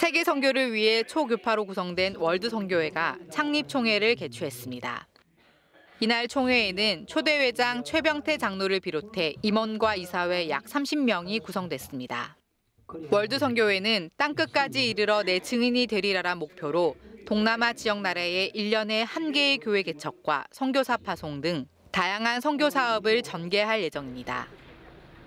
세계 선교를 위해 초교파로 구성된 월드 선교회가 창립 총회를 개최했습니다. 이날 총회에는 초대회장 최병태 장로를 비롯해 임원과 이사회 약 30명이 구성됐습니다. 월드 선교회는 땅끝까지 이르러 내 증인이 되리라란 목표로 동남아 지역 나라에 1년에 한 개의 교회 개척과 선교사 파송 등 다양한 선교 사업을 전개할 예정입니다.